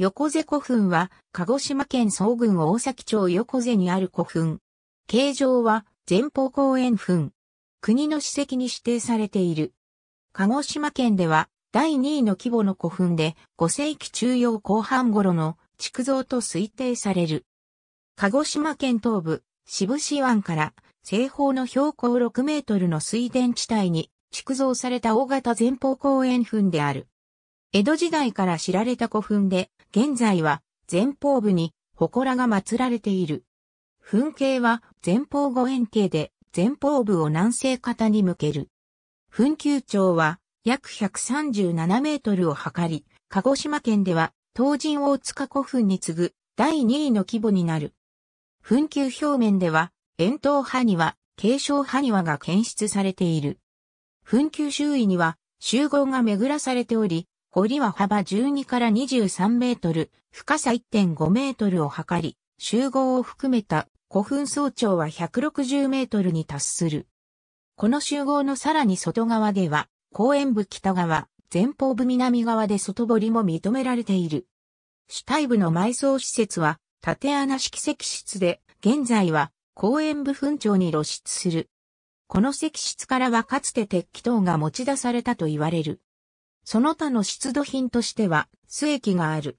横瀬古墳は、鹿児島県総群大崎町横瀬にある古墳。形状は、前方公園墳。国の史跡に指定されている。鹿児島県では、第2位の規模の古墳で、5世紀中央後半頃の築造と推定される。鹿児島県東部、渋市志湾から西方の標高6メートルの水田地帯に築造された大型前方公園墳である。江戸時代から知られた古墳で、現在は前方部に祠が祀られている。墳形は前方五円形で前方部を南西方に向ける。墳丘長は約137メートルを測り、鹿児島県では東神大塚古墳に次ぐ第2位の規模になる。墳丘表面では、円筒埴輪、継承埴輪が検出されている。墳丘周囲には、集合が巡らされており、堀は幅12から23メートル、深さ1.5メートルを測り、集合を含めた古墳総長は160メートルに達する。この集合のさらに外側では、公園部北側、前方部南側で外堀も認められている。主体部の埋葬施設は、縦穴式石室で、現在は公園部墳長に露出する。この石室からはかつて鉄器等が持ち出されたと言われる。その他の出土品としては、末期がある。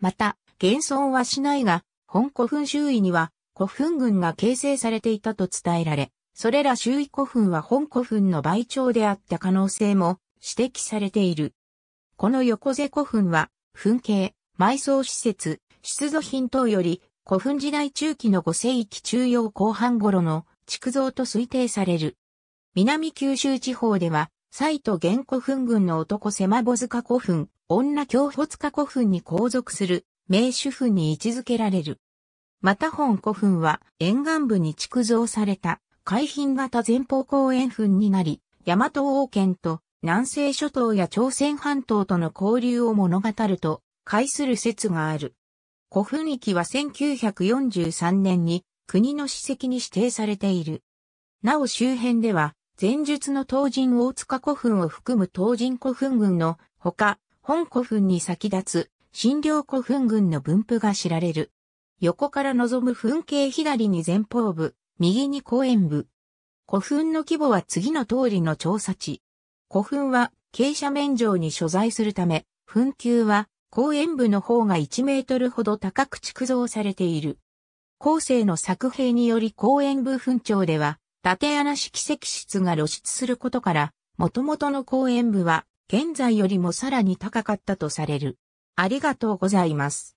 また、現存はしないが、本古墳周囲には古墳群が形成されていたと伝えられ、それら周囲古墳は本古墳の倍長であった可能性も指摘されている。この横瀬古墳は、墳形、埋葬施設、出土品等より、古墳時代中期の5世紀中央後半頃の築造と推定される。南九州地方では、サイト玄古墳群の男狭ボ塚古墳、女京保塚古墳に後続する名手墳に位置づけられる。また本古墳は沿岸部に築造された海浜型前方後円墳になり、大和王権と南西諸島や朝鮮半島との交流を物語ると解する説がある。古墳域は1943年に国の史跡に指定されている。なお周辺では前述の東人大塚古墳を含む東人古墳群のほか、本古墳に先立つ新領古墳群の分布が知られる。横から望む墳形左に前方部、右に後円部。古墳の規模は次の通りの調査地。古墳は傾斜面上に所在するため、墳丘は後円部の方が1メートルほど高く築造されている。後世の作兵により後円部墳長では、縦穴式石室が露出することから、元々の公園部は現在よりもさらに高かったとされる。ありがとうございます。